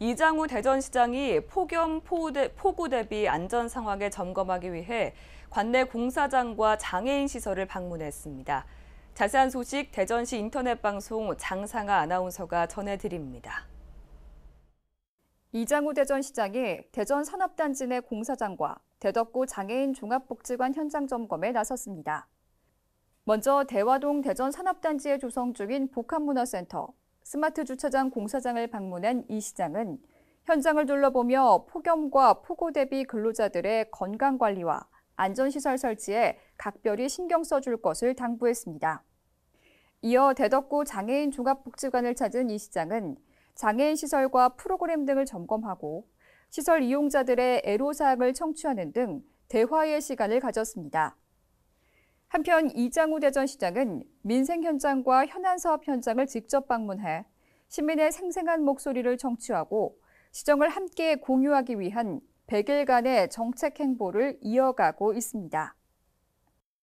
이장우 대전시장이 폭염 폭우 대비 안전 상황을 점검하기 위해 관내 공사장과 장애인 시설을 방문했습니다. 자세한 소식 대전시 인터넷 방송 장상아 아나운서가 전해드립니다. 이장우 대전시장이 대전 산업단지 내 공사장과 대덕구 장애인 종합복지관 현장 점검에 나섰습니다. 먼저 대화동 대전 산업단지에 조성 중인 복합문화센터 스마트 주차장 공사장을 방문한 이 시장은 현장을 둘러보며 폭염과 폭우 대비 근로자들의 건강관리와 안전시설 설치에 각별히 신경 써줄 것을 당부했습니다. 이어 대덕구 장애인 종합복지관을 찾은 이 시장은 장애인 시설과 프로그램 등을 점검하고 시설 이용자들의 애로사항을 청취하는 등 대화의 시간을 가졌습니다. 한편 이장우 대전시장은 민생 현장과 현안 사업 현장을 직접 방문해 시민의 생생한 목소리를 청취하고 시정을 함께 공유하기 위한 100일간의 정책 행보를 이어가고 있습니다.